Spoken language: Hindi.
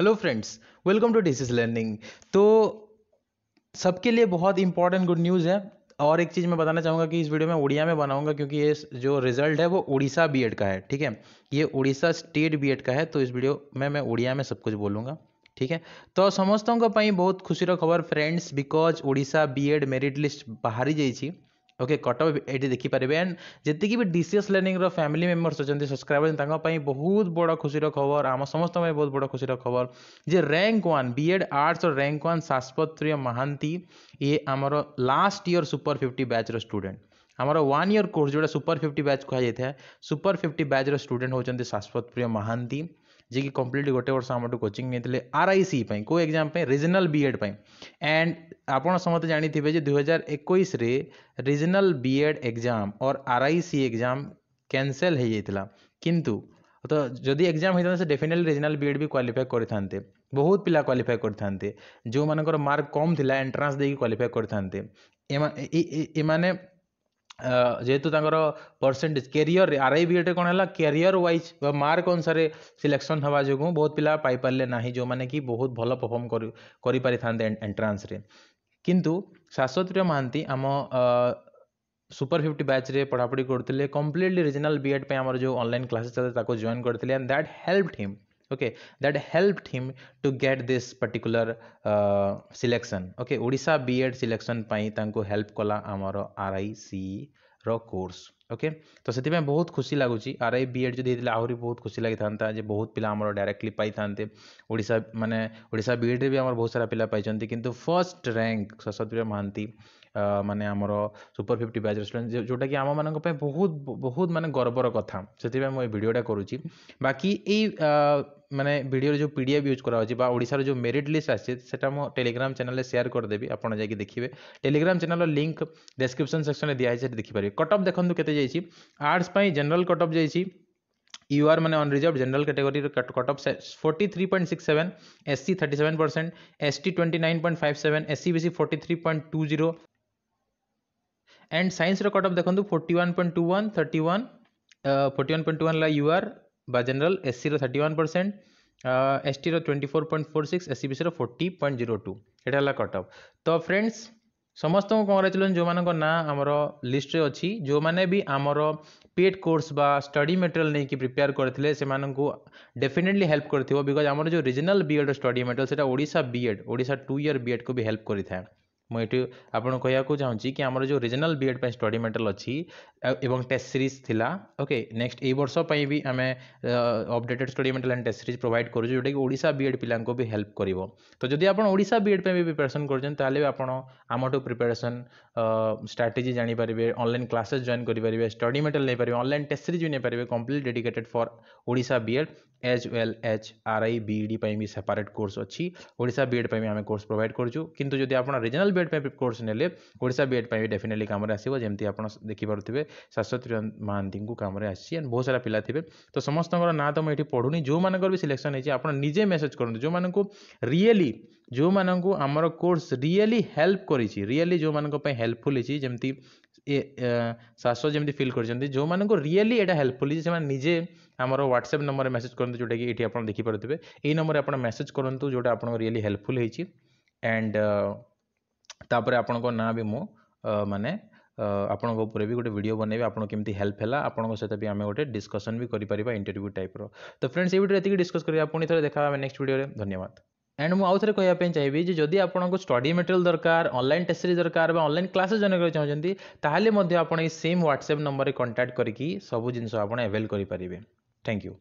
hello friends welcome to this learning तो सबके लिए बहुत इंपॉर्टेंट गुड न्यूज़ है और एक चीज़ मैं बताना चाहूँगा कि इस वीडियो में उड़िया में बनाऊंगा क्योंकि ये जो रिजल्ट है वो उड़ीसा बीएड का है ठीक है ये उड़ीसा स्टेट बीएड का है तो इस वीडियो में मैं उड़िया में सब कुछ बोलूँगा ठीक है तो समस्तों ପାଇଁ बहुत खुशी खबर friends because Orissa B merit list बाहर ही जाइए ओके कटअप ये देखिपर एंड जितकी भी डीसीएस लर्निंग फैमिली मेम्बर्स अच्छे सब्सक्राइबर तीन बहुत बड़ खुशी खबर आम समस्त बहुत बड़ खुशी खबर जे rank one B Ed arts rank one Saswatpriya Mohanty ये आमर last year super fifty batch student आमर वन इयर कोर्स जो सुपर फिफ्टी बैच कहुई सुपर फिफ्टी बैच रुडेन्ट होती शाश्वत प्रिय महांती जी कम्प्लीट गोटे वर्ष आम कोचिंग नहीं आर आई सी को exam regional B Ed and आप समेत जानते हैं जो दुई हजार एक रिजनाल बी एड एक्जाम और R I C exam cancel हो जाता किंतु तो जदि एक्जाम होता है डेफिनेटली रिजनाल बी एड भी क्वाफाए करते बहुत पिला क्वाफाए करते जो मानक मार्क कम थी एंट्रांस दे क्वाफाए करते जेहेतु तर percentage career R I B A कौन है कैरियर व्वज मार्क अनुसार सिलेक्शन होगा जो बहुत पिला पापारे ना जो मैंने कि बहुत भल परफर्म कर एंट्रान्स किंतु शाश्वत प्रिय महां आम सुपर फिफ्टी बैच रे पढ़ापढ़ी करते कम्प्लीटली रिजनाल बी एड पर जो अनल क्लासेस चलते जॉन करते and that help him okay that helped him to get this particular uh, selection okay odisha bed selection pai tanku help kala amaro ric ର କୋର୍ସ ଓକେ ତ ସେଥିପାଇଁ ବହୁତ ଖୁସି ଲାଗୁଛି ଆର୍ ଆଇ ବି ଏଡ଼୍ ଯଦି ହେଇଥିଲେ ଆହୁରି ବହୁତ ଖୁସି ଲାଗିଥାନ୍ତା ଯେ ବହୁତ ପିଲା ଆମର ଡାଇରେକ୍ଟଲି ପାଇଥାନ୍ତେ ଓଡ଼ିଶା ମାନେ ଓଡ଼ିଶା ବି ଏଡ଼୍ରେ ବି ଆମର ବହୁତ ସାରା ପିଲା ପାଇଛନ୍ତି କିନ୍ତୁ ଫର୍ଷ୍ଟ ର୍ୟାଙ୍କ ସରସ୍ୱତୀପ୍ରିୟା ମହାନ୍ତି ମାନେ ଆମର ସୁପର ଫିଫ୍ଟି ବ୍ୟାଚ୍ ରେଷ୍ଟୁରାଣ୍ଟ ଯେଉଁଟାକି ଆମମାନଙ୍କ ପାଇଁ ବହୁତ ବହୁତ ମାନେ ଗର୍ବର କଥା ସେଥିପାଇଁ ମୁଁ ଏ ଭିଡ଼ିଓଟା କରୁଛି ବାକି ଏଇ मैंने भिडर जो पी डी एफ यूज कराशार जो मेरीट लिस्ट आटा मो टेलीग्राम चैनल सेयार करदेवि आप जाए देखिए Telegram channel link description section में दिखाई है देखिपारे कटअप देखो कैसे जाइए आर्ट्स जेनेल कटअप जाइए यू आर मैंने unreserved general category cutoff forty three point six seven S C thirty seven percent S T twenty nine point five seven S C BC forty three point two zero and सैंस रटअप देखो forty one point two one thirty one forty one point two one you are by general SCR 31%, uh, ST 24.46, SCBC 40.02 এটা হল কট অফ তো ফ্রেন্ডস ସମସ୍ତଙ୍କୁ କଂଗ୍ରାଚୁଲେସନ୍ ଯେଉଁମାନଙ୍କ ନାଁ ଆମର ଲିଷ୍ଟରେ ଅଛି ଯେଉଁମାନେ ବି ଆମର ପେଡ୍ କୋର୍ସ ବା ଷ୍ଟଡି ମେଟେରିଆଲ୍ ନେଇକି ପ୍ରିପେୟାର କରିଥିଲେ ସେମାନଙ୍କୁ ଡେଫିନେଟଲି ହେଲ୍ପ କରିଥିବ ବିକଜ୍ ଆମର ଯେଉଁ ରିଜନାଲ୍ ବି ଏଡ଼୍ର ଷ୍ଟଡି ମେଟେରିଆଲ୍ ସେଇଟା Odisha B Ed Odisha two year B ଏଡ଼୍କୁ ବି ହେଲ୍ପ କରିଥାଏ ମୁଁ ଏଇଠି ଆପଣଙ୍କୁ କହିବାକୁ ଚାହୁଁଛି କି ଆମର ଯେଉଁ ରିଜନାଲ୍ ବି ଏଡ଼୍ ପାଇଁ ଷ୍ଟଡ଼ି ମେଟେରିଆଲ୍ ଅଛି ଏବଂ ଟେଷ୍ଟ ସିରିଜ୍ ଥିଲା ଓକେ ନେକ୍ସଟ ଏଇ ବର୍ଷ ପାଇଁ ବି ଆମେ updated study material and test series provide କରୁଛୁ ଯେଉଁଟାକି ଓଡ଼ିଶା ବି ଏଡ଼୍ ପିଲାଙ୍କୁ ବି ହେଲ୍ପ କରିବ ତ ଯଦି ଆପଣ ଓଡ଼ିଶା ବି ଏଡ଼୍ ପାଇଁ ବି ପ୍ରିପାରେସନ୍ କରୁଛନ୍ତି ତାହେଲେ ବି ଆପଣ ଆମଠୁ ପ୍ରିପାରେସନ୍ ଷ୍ଟ୍ରାଟେଜି ଜାଣିପାରିବେ ଅନଲାଇନ୍ କ୍ଲାସେସ୍ ଜଏନ୍ କରିପାରିବେ ଷ୍ଟଡ଼ି ମେଟେରିଆଲ୍ ନେଇପାରିବେ ଅନଲାଇନ୍ ଟେଷ୍ଟ ସିରିଜ୍ ବି ନେଇପାରିବେ complete dedicated for Odisha B Ed as well H R I B E D भी सेपरेट कोर्स अच्छी ओडा बी एड भी आम कोर्स प्रोभाइड करूँ कितु जब आप रिजनाल बेड कोर्स ने ओडा बेड भी डेफिनेटली कम आसो जमी आप देखिपे शाश्वती महांती कम आंड बहुत सारा पिला थे तो समस्त ना तो मुझे पढ़ुनी जो मानक भी सिलेक्शन होती है आप निजे मेसेज करते जो मूँ रियली जो मूँ आम कोर्स रियली हेल्प कर रियली जो मैं हेल्पफुल जमी शाश्वत जमी फिल कर जो मानक रियली यहाँ हेल्पफुल से निजे आम ह्वाट्सअप नंबर में मेसेज करते जोटा कि देखिपे ये नंबर आप मेसेज करूँ जो आप रियली हेल्पफुल एंड तापर आप भी मु मानने आपण भी गोटे भिड बनैबे आपत हेल्प है आप सहित भी आम गोटे डिस्कसन भी करपर इंटरव्यू टाइप रो तो फ्रेंड्स ये भिडियो ये डिस्कस करा पुणी थे देखा नेक्स्ट भिडियो में धन्यवाद एंड मुझे कहना चाहिए जदि आपको स्टडी मेटेरियल दरकार अनलाइन टेस्ट दरकार अनलाइन क्लास जन कर चाहते आप सेम ह्वाट्सअप नंबर में कंटाक्ट करके सब जिन आप एवेल करेंगे थैंक यू